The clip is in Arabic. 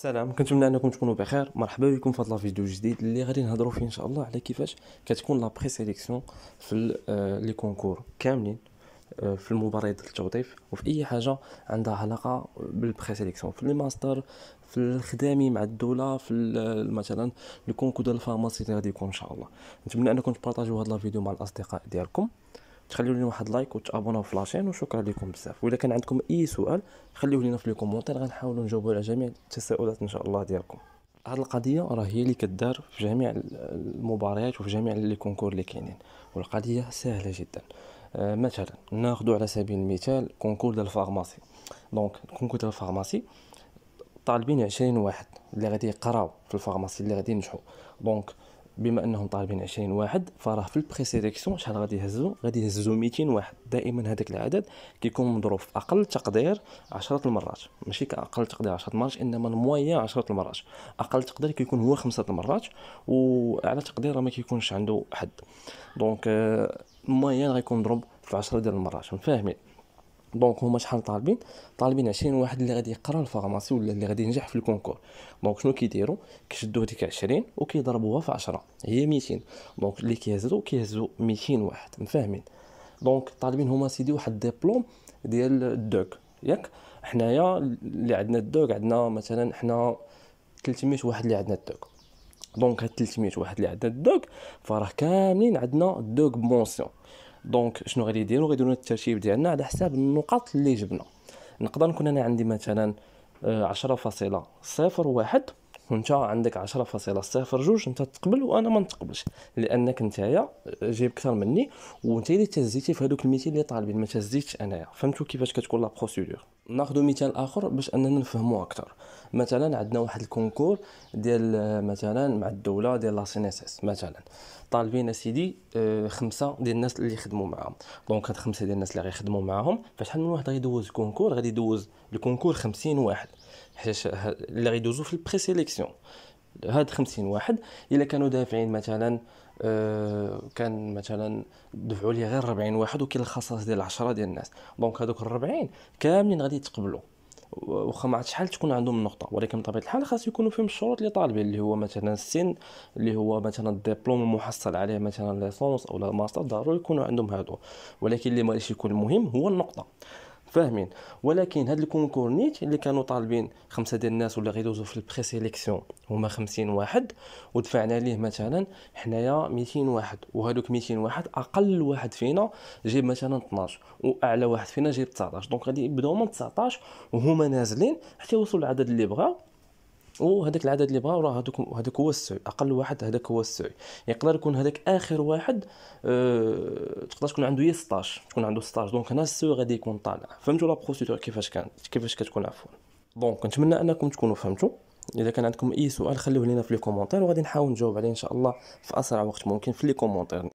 السلام كنتمنى انكم تكونوا بخير مرحبا بكم في هذا الفيديو الجديد اللي غادي نهضروا فيه ان شاء الله على كيفاش كتكون لا بري سيليكسيون في لي كونكور آه، كاملين آه، في المباريات التوظيف وفي اي حاجه عندها علاقه بالبري سيليكسيون في الماستر في الخدامي مع الدوله في آه، مثلا الكونكور ديال الفارماسي غادي يكون ان شاء الله نتمنى انكم تبارطاجيو هذا الفيديو مع الاصدقاء ديالكم تخليو لينا واحد لايك وتابوناو في لاشين وشكرا لكم بزاف واذا كان عندكم اي سؤال خليوه لينا في لي كومونتير غنحاولوا نجاوبوا على جميع التساؤلات ان شاء الله ديالكم هاد القضيه راه هي اللي كدار في جميع المباريات وفي جميع لي كونكور اللي كاينين والقضيه سهله جدا آه مثلا ناخذ على سبيل المثال كونكور ديال الفارماسي دونك كونكور ديال الفارماسي طالبين 20 واحد اللي غادي يقراو في الفارماسي اللي غادي ينجحوا دونك بما انهم طالبين 20 واحد فراه في البري سيليكسيون شحال غادي يهزوا غادي يهزوا 200 واحد دائما هذاك العدد كيكون مضروب في اقل تقدير 10 المرات ماشي كاقل تقدير 10 المرات انما المويا 10 المرات اقل تقدير كيكون هو 5 المرات وعلى تقدير ما كيكونش عنده حد دونك آه، المويا غيكون مضروب في 10 ديال المرات فاهمين دونك هما شحال طالبين طالبين 20 واحد اللي غادي يقرا الفارماسي ولا اللي غادي ينجح في الكونكور دونك شنو كيديروا كيشدوا هذيك 20 وكيضربوها في 10 هي 200 دونك اللي كيهزوا كيهزوا 200 واحد مفاهمين دونك طالبين هما سيدي واحد ديبلوم ديال الدوك ياك حنايا اللي عندنا الدوك عندنا مثلا حنا 300 واحد اللي عندنا الدوك دونك هاد 300 واحد اللي عندنا الدوك فراه كاملين عندنا الدوك بونسيون دونك شنو غادي يديروا يديروا الترتيب ديالنا على حساب النقاط اللي جبنا نقدر نكون انا عندي مثلا 10.01 آه، وانت عندك 10.0 جوج انت تقبل وانا ما نتقبلش لانك نتايا جايب اكثر مني وانت اللي تهزيتي في هذوك الميتين اللي طالبين ما تهزيتش انايا فهمتوا كيفاش كتكون لا بروسيدور ناخذ مثال اخر باش اننا نفهموا اكثر مثلا عندنا واحد الكونكور ديال آه، مثلا مع الدوله ديال لا سي اس مثلا طالبين سيدي آه، خمسه ديال الناس اللي يخدموا معاهم دونك هاد خمسه ديال الناس اللي غيخدموا معاهم فشحال من واحد غيدوز كونكور غادي يدوز الكونكور 50 واحد حيت اللي غيدوزو في البري سيليكسيون هاد 50 واحد الا كانوا دافعين مثلا آه، كان مثلا دفعوا لي غير 40 واحد وكاين الخصائص ديال 10 ديال الناس دونك هذوك ال 40 كاملين غادي يتقبلوا واخا ما شحال تكون عندهم النقطه ولكن بطبيعه الحال خاص يكونوا فيهم الشروط اللي طالبين اللي هو مثلا السن اللي هو مثلا الدبلوم المحصل عليه مثلا ليسونس او لا ماستر ضروري يكونوا عندهم هادو ولكن اللي ماشي يكون مهم هو النقطه فاهمين ولكن هاد الكونكور نيت اللي كانوا طالبين خمسه ديال الناس ولا غيدوزو في البري سيليكسيون هما 50 واحد ودفعنا ليه مثلا حنايا 200 واحد وهذوك 200 واحد اقل واحد فينا جيب مثلا 12 واعلى واحد فينا جيب 19 دونك غادي يبداو من 19 وهما نازلين حتى يوصلوا العدد اللي بغاو وهذاك العدد اللي بغاو راه هذوك هذاك هو السعي اقل واحد هذاك هو السعي يقدر يكون هذاك اخر واحد أه... تقدر تكون عنده 16 تكون عنده 16 دونك هنا السعي غادي يكون طالع فهمتوا لا بروسيدور كيفاش كانت كيفاش كتكون عفوا دونك نتمنى انكم تكونوا فهمتوا اذا كان عندكم اي سؤال خليوه لينا في لي كومونتير وغادي نحاول نجاوب عليه ان شاء الله في اسرع وقت ممكن في لي كومونتير